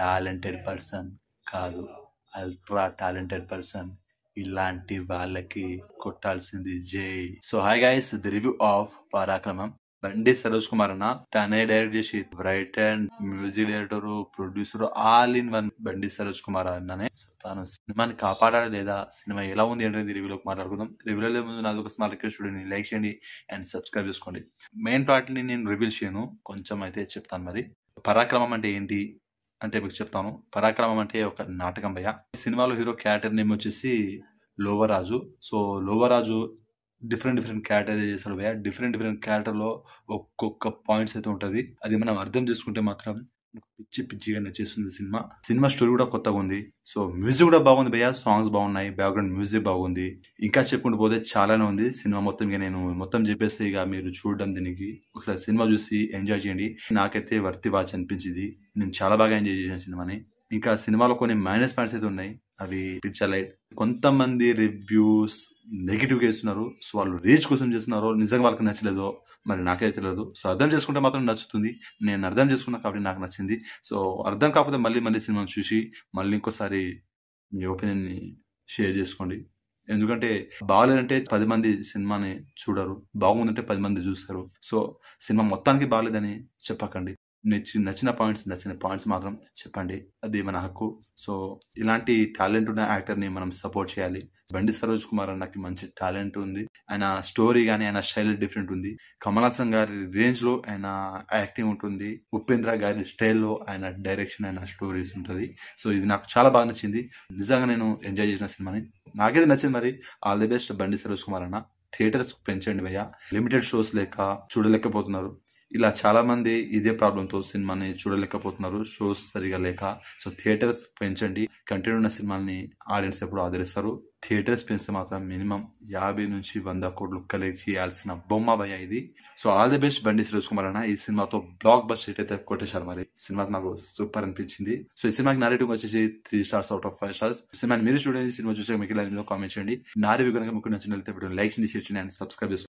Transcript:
talented person కాదు ultra talented person ఇలాంటి వాళ్ళకి కొట్టాల్సింది జై so hi guys the review of Parakramam Bandi Saroj Kumar అన్న తనే డైరెక్ట్ చేసి write and music director producer all in one Bandi Saroj Kumar అన్ననే తాను సినిమాని కాపాడాలి లేదా సినిమా ఎలా ఉంది అనేది రివ్యూలో మాట్లాడుకుందాం రివ్యూలో ముందు నాకు ఒక స్మాల్ రిక్వెస్ట్ చూడండి లైక్ చేయండి అండ్ సబ్స్క్రైబ్ చేసుకోండి మెయిన్ పార్ట్ని నేను రివ్యూల్ చేయను కొంచెం అయితే చెప్తాను మరి పరాక్రమం అంటే ఏంటి అంటే మీకు చెప్తాను పరాక్రమం అంటే ఒక నాటకం భయ సినిమాలో హీరో క్యారెక్టర్ నేమ్ వచ్చేసి Lovaraju so Lovaraju different different character చేశాడు భయ డిఫరెంట్ డిఫరెంట్ క్యారెక్టర్లో ఒక్కొక్క పాయింట్స్ అయితే ఉంటుంది అది మనం అర్థం చేసుకుంటే మాత్రం పిచ్చి పిచ్చిగా నచ్చేస్తుంది సినిమా సినిమా స్టోరీ కూడా కొత్తగా ఉంది సో మ్యూజిక్ కూడా బాగుంది భయ్య సాంగ్స్ బాగున్నాయి బ్యాక్గ్రౌండ్ మ్యూజిక్ బాగుంది ఇంకా చెప్పుకుంటూ పోతే చాలానే ఉంది సినిమా మొత్తం ఇక నేను మొత్తం చెప్పేస్తే ఇక మీరు చూడడం దీనికి ఒకసారి సినిమా చూసి ఎంజాయ్ చేయండి నాకైతే వర్తి వాచ్ అనిపించింది నేను చాలా బాగా ఎంజాయ్ చేశాను సినిమాని ఇంకా సినిమాలో కొన్ని మైనస్ పాయింట్స్ అయితే ఉన్నాయి అవి పిక్చర్ లైట్ కొంతమంది రివ్యూస్ నెగిటివ్గా ఇస్తున్నారు సో వాళ్ళు రీచ్ కోసం చేస్తున్నారో నిజంగా వాళ్ళకి నచ్చలేదో మరి నాకైతే తెలియదు సో అర్థం చేసుకుంటే మాత్రం నచ్చుతుంది నేను అర్థం చేసుకున్నా కాబట్టి నాకు నచ్చింది సో అర్థం కాకపోతే మళ్ళీ మళ్ళీ సినిమాను చూసి మళ్ళీ ఇంకోసారి మీ ఒపీనియన్ని షేర్ చేసుకోండి ఎందుకంటే బాగాలేదంటే పది మంది సినిమాని చూడరు బాగుందంటే పది మంది చూస్తారు సో సినిమా మొత్తానికి బాగాలేదని చెప్పకండి నచ్చి నచ్చిన పాయింట్స్ నచ్చిన పాయింట్స్ మాత్రం చెప్పండి అది మన హక్కు సో ఇలాంటి టాలెంట్ ఉన్న యాక్టర్ని మనం సపోర్ట్ చేయాలి బండి సరోజ్ కుమార్ అన్నకి మంచి టాలెంట్ ఉంది ఆయన స్టోరీ కానీ ఆయన స్టైల్ డిఫరెంట్ ఉంది కమల్ హాసన్ గారి రేంజ్లో ఆయన యాక్టింగ్ ఉంటుంది ఉపేంద్ర గారి స్టైల్లో ఆయన డైరెక్షన్ ఆయన స్టోరీస్ ఉంటుంది సో ఇది నాకు చాలా బాగా నచ్చింది నిజంగా నేను ఎంజాయ్ చేసిన సినిమాని నాకైతే నచ్చింది మరి ఆల్ ది బెస్ట్ బండి సరోజ్ కుమార్ అన్న థియేటర్స్ పెంచండి భయ్య లిమిటెడ్ షోస్ లేక చూడలేకపోతున్నారు ఇలా చాలామంది ఇదే ప్రాబ్లంతో సినిమాని చూడలేకపోతున్నారు షోస్ సరిగా లేక సో థియేటర్స్ పెంచండి కంటిన్యూ ఉన్న సినిమాని ఆడియన్స్ ఎప్పుడు ఆదరిస్తారు థియేటర్స్ పెంచితే మాత్రం మినిమం యాభై నుంచి వంద కోట్లు కలెక్ట్ చేయాల్సిన బొమ్మ భయ ఇది సో ఆల్ ది బెస్ట్ బండి సురేష్ కుమార్ అన్న ఈ సినిమాతో బ్లాక్ బస్ట్ హిట్ అయితే కొట్టేశారు మరి సినిమా నాకు సూపర్ అనిపించింది సో ఈ సినిమాకి నా వచ్చేసి three stars out of five stars సినిమాని మీరు చూడండి సినిమా చూసే మీకు కామెంట్ చేయండి నారీ రివ్యూ కనుక మీకు నచ్చినట్లయితే లైక్ చేయండి చేయండి అండ్ సబ్స్క్రైబ్ చేసుకోండి